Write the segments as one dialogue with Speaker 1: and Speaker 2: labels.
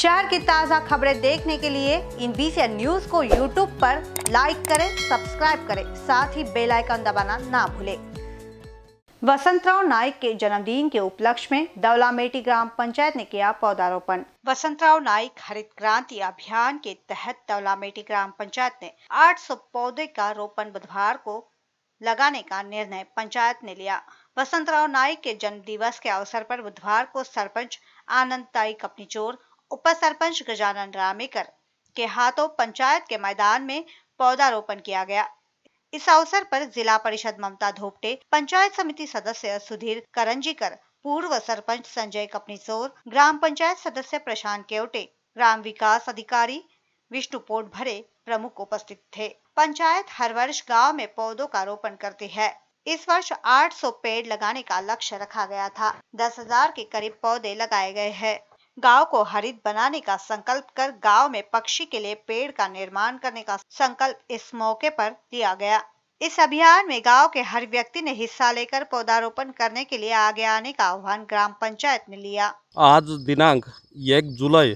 Speaker 1: शहर की ताज़ा खबरें देखने के लिए इन बीसी न्यूज को यूट्यूब पर लाइक करें सब्सक्राइब करें साथ ही बेल आइकन दबाना ना भूलें वसंतराव नाइक के जन्मदिन के उपलक्ष्य में दौलामेटी ग्राम पंचायत ने किया पौधारोपण वसंतराव नाइक हरित क्रांति अभियान के तहत दौलामेटी ग्राम पंचायत ने 800 पौधे का रोपण बुधवार को लगाने का निर्णय पंचायत ने लिया वसंतराव नाइक के जन्म दिवस के अवसर पर बुधवार को सरपंच आनंद ताई कपनीचोर उप सरपंच गजानन रामेकर के हाथों पंचायत के मैदान में पौधारोपण किया गया इस अवसर पर जिला परिषद ममता धोपटे पंचायत समिति सदस्य सुधीर करंजीकर पूर्व सरपंच संजय कपनीसोर ग्राम पंचायत सदस्य प्रशांत केवटे ग्राम विकास अधिकारी विष्णु पोर्ट भरे प्रमुख उपस्थित थे पंचायत हर वर्ष गांव में पौधों का रोपण करती है इस वर्ष 800 पेड़ लगाने का लक्ष्य रखा गया था 10,000 के करीब पौधे लगाए गए हैं गांव को हरित बनाने का संकल्प कर गांव में पक्षी के लिए पेड़ का निर्माण करने का संकल्प इस मौके पर लिया गया इस अभियान में गांव के हर व्यक्ति ने हिस्सा लेकर पौधारोपण करने के लिए आगे आने का आह्वान ग्राम पंचायत ने लिया
Speaker 2: आज दिनांक एक जुलाई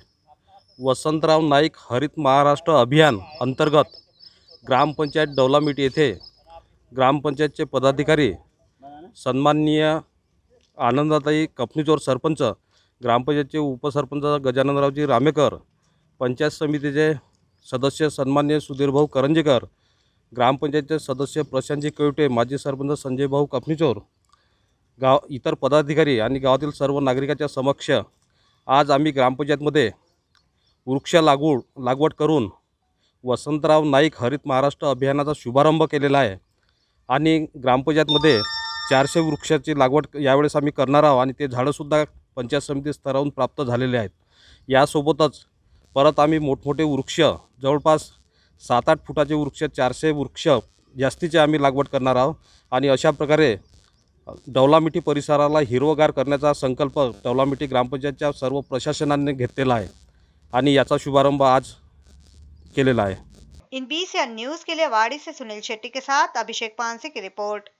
Speaker 2: वसंतराव नाईक हरित महाराष्ट्र अभियान अंतर्गत ग्राम ग्रामपंचायत डौलामीट पंचायत के पदाधिकारी सन्माननीय आनंदाताई कपनीचोर सरपंच ग्रामपंचायतचे उपसरपंच गजाननरावजी रामेकर पंचायत समितीचे सदस्य सन्मान्य सुधीरभाऊ करंजेकर ग्रामपंचायतचे सदस्य प्रशांतजी कवटे माजी सरपंच संजय भाऊ कपनिचोर गाव इतर पदाधिकारी आणि गावातील सर्व नागरिकांच्या समक्ष आज आम्ही ग्रामपंचायतमध्ये वृक्ष लागवड लागवड करून वसंतराव नाईक हरित महाराष्ट्र अभियानाचा शुभारंभ केलेला आहे आणि ग्रामपंचायतमध्ये चारशे वृक्षाची लागवड यावेळेस आम्ही करणार आहोत आणि ते झाडंसुद्धा पंचायत समिती स्तरावरून प्राप्त झालेले आहेत यासोबतच परत आम्ही मोठमोठे वृक्ष जवळपास सात आठ फुटाचे वृक्ष चारशे वृक्ष जास्तीचे आम्ही लागवड करणार आहोत आणि अशा प्रकारे डवलामिठी परिसराला हिरवगार करण्याचा संकल्प डवलामिठी ग्रामपंचायतच्या सर्व प्रशासनाने घेतलेला आहे आणि याचा शुभारंभ आज केलेला आहे
Speaker 1: इन बी न्यूज़ के लिए वाड़ी से सुनील शेट्टी के साथ अभिषेक पानसे की रिपोर्ट